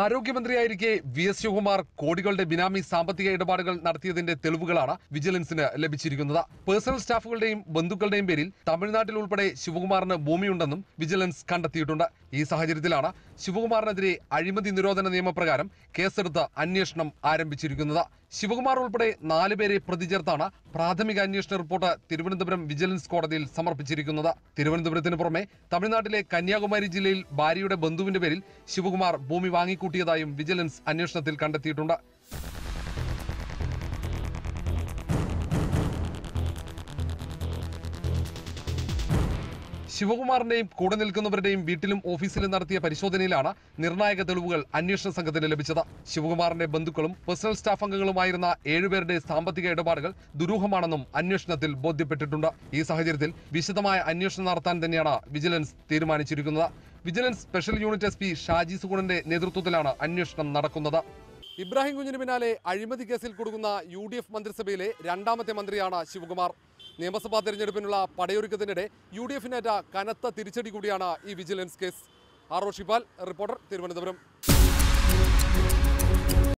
ആരോഗ്യമന്ത്രിയായിരിക്കെ V S Shivakumar കോടികളുടെ ബിനാമി സാമ്പത്തിക ഇടപാടുകൾ നടത്തിയതിന്റെ തെളിവുകളാണ് വിജിലൻസിന് ലഭിച്ചിരിക്കുന്നത് പേഴ്സണൽ സ്റ്റാഫുകളുടെയും ബന്ധുക്കളുടെയും പേരിൽ തമിഴ്നാട്ടിൽ ഉൾപ്പെടെ ശിവകുമാറിന് ഭൂമിയുണ്ടെന്നും വിജിലൻസ് കണ്ടെത്തിയിട്ടുണ്ട് ഈ സാഹചര്യത്തിലാണ് ശിവകുമാറിനെതിരെ അഴിമതി നിരോധന നിയമപ്രകാരം കേസെടുത്ത് അന്വേഷണം ആരംഭിച്ചിരിക്കുന്നത് ശിവകുമാർ ഉൾപ്പെടെ നാലുപേരെ പ്രതി ചേർത്താണ് പ്രാഥമിക അന്വേഷണ റിപ്പോർട്ട് തിരുവനന്തപുരം വിജിലൻസ് കോടതിയിൽ സമർപ്പിച്ചിരിക്കുന്നത് തിരുവനന്തപുരത്തിന് പുറമെ തമിഴ്നാട്ടിലെ കന്യാകുമാരി ജില്ലയിൽ ഭാര്യയുടെ ബന്ധുവിന്റെ പേരിൽ ശിവകുമാർ ഭൂമി വാങ്ങിക്കൂട്ടിയതായും വിജിലൻസ് അന്വേഷണത്തിൽ കണ്ടെത്തിയിട്ടുണ്ട് ശിവകുമാറിന്റെയും കൂടെ നിൽക്കുന്നവരുടെയും വീട്ടിലും ഓഫീസിലും നടത്തിയ പരിശോധനയിലാണ് നിർണായക തെളിവുകൾ അന്വേഷണ സംഘത്തിന് ലഭിച്ചത് ശിവകുമാറിന്റെ ബന്ധുക്കളും പേഴ്സണൽ സ്റ്റാഫ് അംഗങ്ങളുമായിരുന്ന ഏഴുപേരുടെ സാമ്പത്തിക ഇടപാടുകൾ ദുരൂഹമാണെന്നും അന്വേഷണത്തിൽ ബോധ്യപ്പെട്ടിട്ടുണ്ട് ഈ സാഹചര്യത്തിൽ വിശദമായ അന്വേഷണം നടത്താൻ തന്നെയാണ് വിജിലൻസ് തീരുമാനിച്ചിരിക്കുന്നത് vigilance special unit S P Shaji സുഗുണന്റെ നേതൃത്വത്തിലാണ് അന്വേഷണം നടക്കുന്നത് ഇബ്രാഹിം കുഞ്ഞിന് പിന്നാലെ അഴിമതി കേസിൽ കൊടുക്കുന്ന യു മന്ത്രിസഭയിലെ രണ്ടാമത്തെ മന്ത്രിയാണ് ശിവകുമാർ നിയമസഭാ തെരഞ്ഞെടുപ്പിനുള്ള പടയൊരുക്കത്തിനിടെ യു ഡി എഫിനേറ്റ കനത്ത തിരിച്ചടി കൂടിയാണ് ഈ vigilance case R reporter Thiruvananthapuram